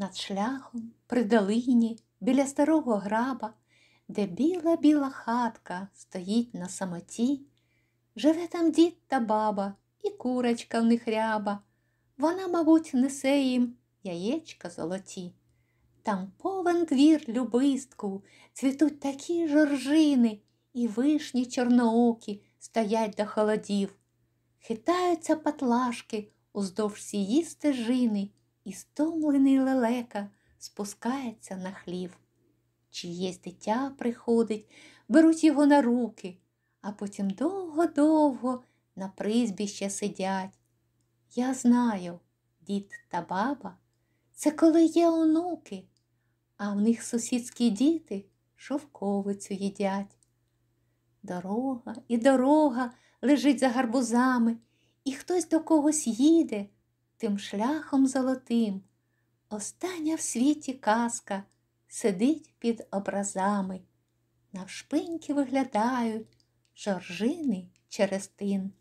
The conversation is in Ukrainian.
над шляхом, при долині, біля старого граба, де біла-біла хатка стоїть на самоті, живе там дід та баба і курочка в них ряба. Вона, мабуть, несе їм яєчка золоті. Там повен двір любистку, цвітуть такі жоржини, і вишні чорноокі стоять до холодів. Хитаються патлашки уздовж сії стежини і стомлений лелека спускається на хлів. Чиєсь дитя приходить, беруть його на руки, а потім довго-довго на призбі сидять. Я знаю, дід та баба, це коли є онуки, а в них сусідські діти шовковицю їдять. Дорога і дорога лежить за гарбузами, і хтось до когось їде тим шляхом золотим. Остання в світі казка сидить під образами, навшпиньки виглядають жоржини через тин.